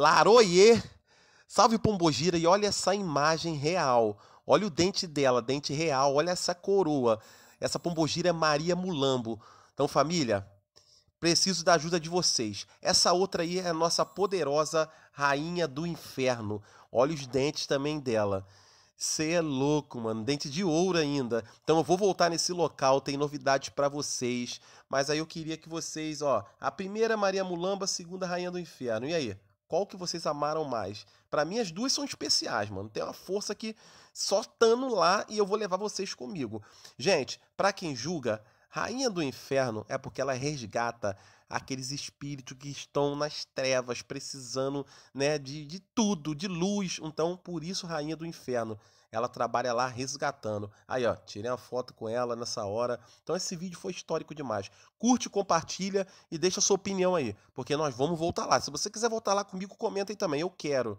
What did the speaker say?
Laroie, salve Pombogira, e olha essa imagem real. Olha o dente dela, dente real, olha essa coroa. Essa Pombogira é Maria Mulambo. Então, família, preciso da ajuda de vocês. Essa outra aí é a nossa poderosa rainha do inferno. Olha os dentes também dela. Você é louco, mano. Dente de ouro ainda. Então eu vou voltar nesse local, tem novidades para vocês. Mas aí eu queria que vocês, ó, a primeira Maria Mulamba, a segunda Rainha do Inferno. E aí? Qual que vocês amaram mais? Para mim, as duas são especiais, mano. Tem uma força que só estando lá e eu vou levar vocês comigo. Gente, para quem julga, Rainha do inferno é porque ela resgata aqueles espíritos que estão nas trevas, precisando né, de, de tudo, de luz. Então, por isso, Rainha do Inferno. Ela trabalha lá resgatando. Aí, ó, tirei uma foto com ela nessa hora. Então, esse vídeo foi histórico demais. Curte, compartilha e deixa a sua opinião aí, porque nós vamos voltar lá. Se você quiser voltar lá comigo, comenta aí também. Eu quero.